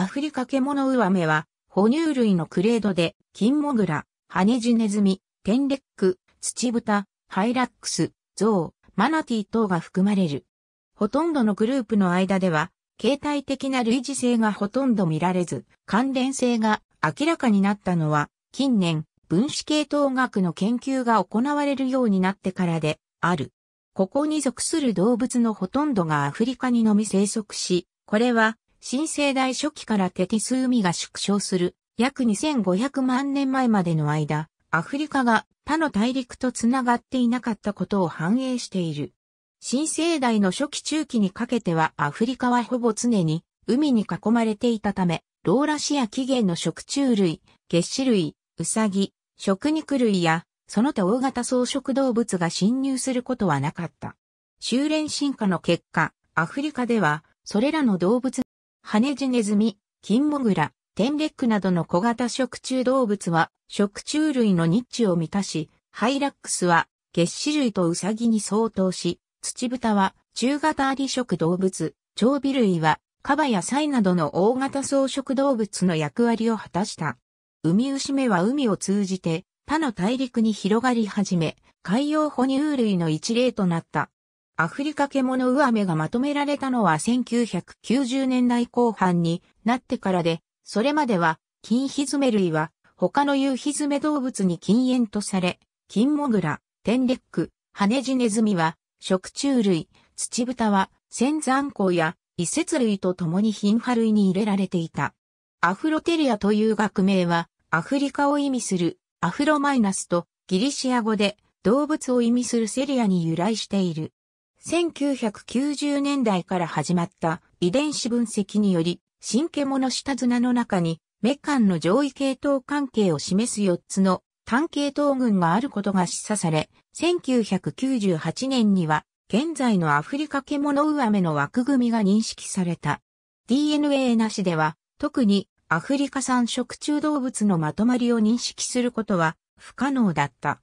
アフリカケモノウアメは、哺乳類のクレードで、キンモグラ、ハネジネズミ、テンレック、ツチブタ、ハイラックス、ゾウ、マナティ等が含まれる。ほとんどのグループの間では、形態的な類似性がほとんど見られず、関連性が明らかになったのは、近年、分子系統学の研究が行われるようになってからで、ある。ここに属する動物のほとんどがアフリカにのみ生息し、これは新生代初期からテティス海が縮小する約2500万年前までの間、アフリカが他の大陸とつながっていなかったことを反映している。新生代の初期中期にかけてはアフリカはほぼ常に海に囲まれていたため、ローラシア起源の食虫類、月子類、ウサギ、食肉類や、その他大型草食動物が侵入することはなかった。修練進化の結果、アフリカでは、それらの動物ハネジネズミ、キンモグラ、テンレックなどの小型食虫動物は食虫類のニッチを満たし、ハイラックスは月歯類とウサギに相当し、土豚は中型アリ食動物、蝶尾類はカバやサイなどの大型草食動物の役割を果たした。ウミウシメは海を通じて他の大陸に広がり始め、海洋哺乳類の一例となった。アフリカ獣ウアメがまとめられたのは1990年代後半になってからで、それまでは、金ヒズメ類は、他の有ヒズメ動物に禁煙とされ、金モグラ、テンレック、ハネジネズミは、食虫類、土豚は、仙山鉱や、移節類と共に貧波類に入れられていた。アフロテリアという学名は、アフリカを意味する、アフロマイナスと、ギリシア語で、動物を意味するセリアに由来している。1990年代から始まった遺伝子分析により、新獣下綱の中に、メカンの上位系統関係を示す4つの単系統群があることが示唆され、1998年には、現在のアフリカ獣ウアメの枠組みが認識された。DNA なしでは、特にアフリカ産食中動物のまとまりを認識することは不可能だった。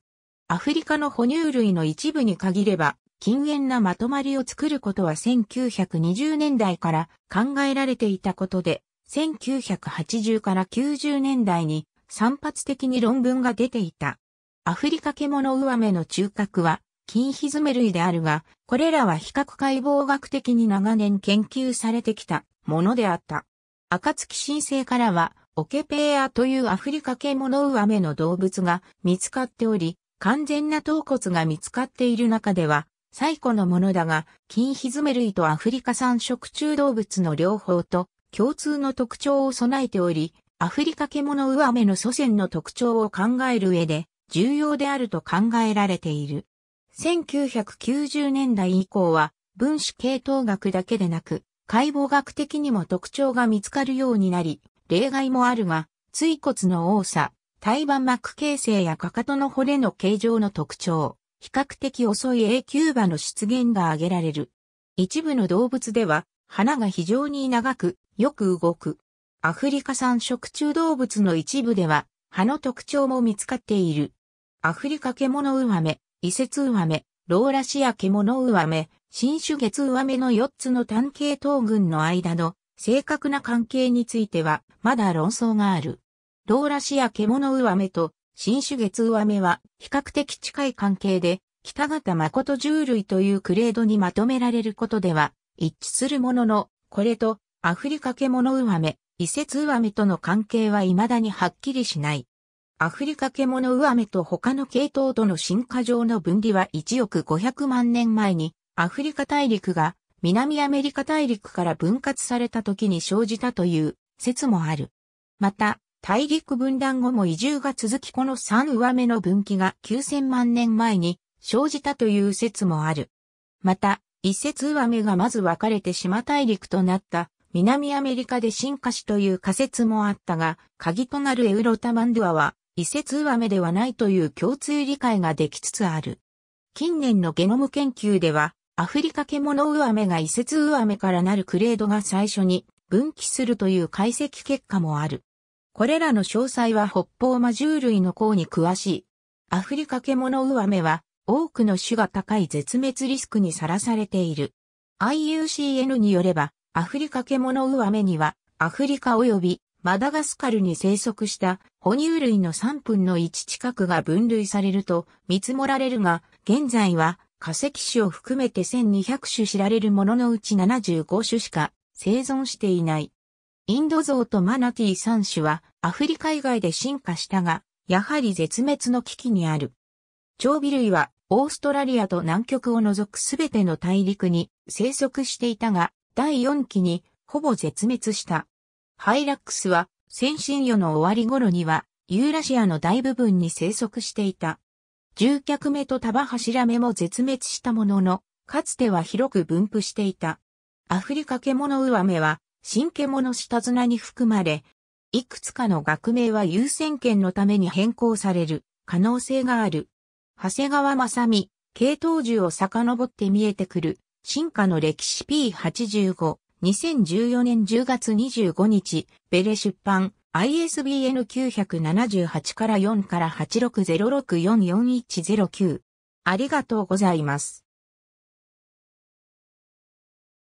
アフリカの哺乳類の一部に限れば、禁煙なまとまりを作ることは1920年代から考えられていたことで、1980から90年代に散発的に論文が出ていた。アフリカ獣ウアメの中核は、金ヒズメ類であるが、これらは比較解剖学的に長年研究されてきたものであった。暁新生からは、オケペーアというアフリカ獣ウアメの動物が見つかっており、完全な頭骨が見つかっている中では、最古のものだが、金ヒズメ類とアフリカ産食虫動物の両方と共通の特徴を備えており、アフリカ獣ウアメの祖先の特徴を考える上で重要であると考えられている。1990年代以降は分子系統学だけでなく、解剖学的にも特徴が見つかるようになり、例外もあるが、椎骨の多さ、胎盤膜形成やかかとの骨の形状の特徴、比較的遅い A 級馬の出現が挙げられる。一部の動物では、花が非常に長く、よく動く。アフリカ産食虫動物の一部では、葉の特徴も見つかっている。アフリカ獣ウワメ、イセツウワメ、ローラシア獣ウワメ、新種月ウワメの4つの単系統群の間の正確な関係については、まだ論争がある。ローラシア獣ウワメと新種月上目は比較的近い関係で、北方誠獣類というクレードにまとめられることでは一致するものの、これとアフリカケモノウア上イセツとの関係は未だにはっきりしない。アフリカケモノと他の系統との進化上の分離は1億500万年前にアフリカ大陸が南アメリカ大陸から分割された時に生じたという説もある。また、大陸分断後も移住が続きこの3上目の分岐が9000万年前に生じたという説もある。また、一説上目がまず分かれて島大陸となった南アメリカで進化しという仮説もあったが、鍵となるエウロタマンドゥアは一説上目ではないという共通理解ができつつある。近年のゲノム研究では、アフリカ獣上目が移設上目からなるクレードが最初に分岐するという解析結果もある。これらの詳細は北方魔獣類の項に詳しい。アフリカケモノウアメは多くの種が高い絶滅リスクにさらされている。IUCN によれば、アフリカケモノウアメには、アフリカ及びマダガスカルに生息した哺乳類の3分の1近くが分類されると見積もられるが、現在は化石種を含めて1200種知られるもののうち75種しか生存していない。インドゾウとマナティー3種はアフリカ以外で進化したが、やはり絶滅の危機にある。蝶尾類はオーストラリアと南極を除くすべての大陸に生息していたが、第4期にほぼ絶滅した。ハイラックスは先進世の終わり頃にはユーラシアの大部分に生息していた。獣脚目と束柱目も絶滅したものの、かつては広く分布していた。アフリカ獣アメは新獣下綱に含まれ、いくつかの学名は優先権のために変更される可能性がある。長谷川正美、系統樹を遡って見えてくる、進化の歴史 P85、2014年10月25日、ベレ出版、ISBN 978から4から860644109。ありがとうございます。